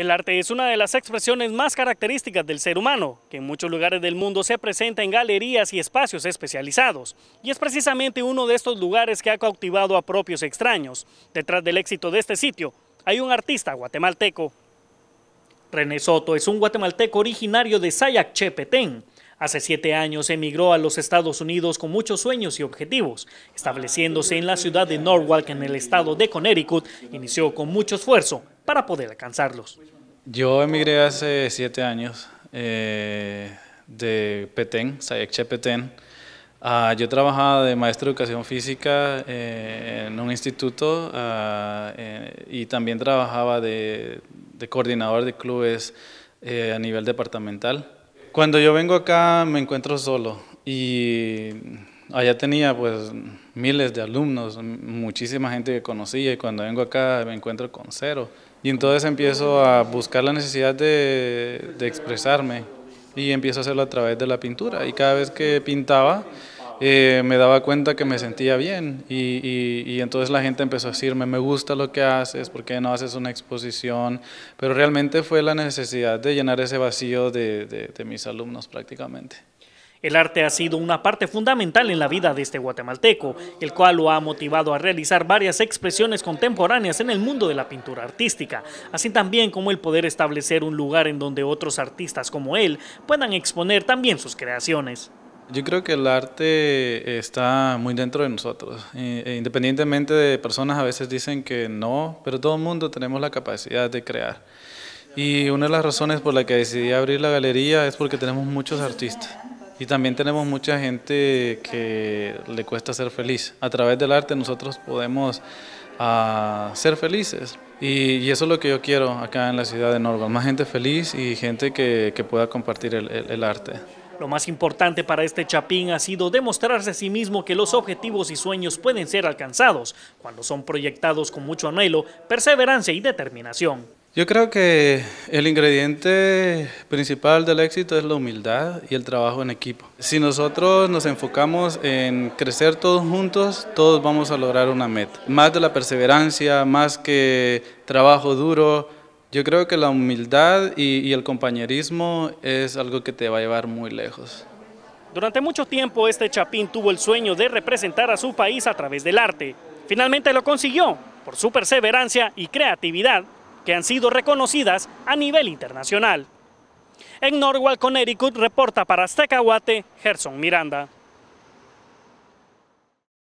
El arte es una de las expresiones más características del ser humano, que en muchos lugares del mundo se presenta en galerías y espacios especializados, y es precisamente uno de estos lugares que ha cautivado a propios extraños. Detrás del éxito de este sitio hay un artista guatemalteco. René Soto es un guatemalteco originario de Chepetén. Hace siete años emigró a los Estados Unidos con muchos sueños y objetivos. Estableciéndose en la ciudad de Norwalk, en el estado de Connecticut, inició con mucho esfuerzo para poder alcanzarlos? Yo emigré hace siete años eh, de Petén, Sayekche Petén. Ah, yo trabajaba de maestro de educación física eh, en un instituto ah, eh, y también trabajaba de, de coordinador de clubes a nivel departamental. Cuando yo vengo acá me encuentro solo y allá tenía pues miles de alumnos, muchísima gente que conocía y cuando vengo acá me encuentro con cero. Y entonces empiezo a buscar la necesidad de, expresarme y empiezo a hacerlo a través de la pintura. Y cada vez que pintaba, eh, me daba cuenta que me sentía bien y, entonces la gente empezó a decirme, me gusta lo que haces, ¿por qué no haces una exposición? Pero realmente fue la necesidad de llenar ese vacío de mis alumnos prácticamente. El arte ha sido una parte fundamental en la vida de este guatemalteco, el cual lo ha motivado a realizar varias expresiones contemporáneas en el mundo de la pintura artística, así también como el poder establecer un lugar en donde otros artistas como él puedan exponer también sus creaciones. Yo creo que el arte está muy dentro de nosotros. E independientemente de personas, a veces dicen que no, pero todo el mundo tenemos la capacidad de crear. Y una de las razones por la que decidí abrir la galería es porque tenemos muchos artistas y también tenemos mucha gente que le cuesta ser feliz. A través del arte nosotros podemos ah, ser felices. Y, eso es lo que yo quiero acá en la ciudad de Norval, más gente feliz y gente que, pueda compartir el arte. Lo más importante para este Chapín ha sido demostrarse a sí mismo que los objetivos y sueños pueden ser alcanzados cuando son proyectados con mucho anhelo, perseverancia y determinación. Yo creo que el ingrediente principal del éxito es la humildad y el trabajo en equipo. Si nosotros nos enfocamos en crecer todos juntos, todos vamos a lograr una meta. Más de la perseverancia, más que trabajo duro, yo creo que la humildad y, y el compañerismo es algo que te va a llevar muy lejos. Durante mucho tiempo este Chapín tuvo el sueño de representar a su país a través del arte. Finalmente lo consiguió. Por su perseverancia y creatividad, que han sido reconocidas a nivel internacional. En Norwalk, Connecticut, reporta para Aztecahuate, Gerson Miranda.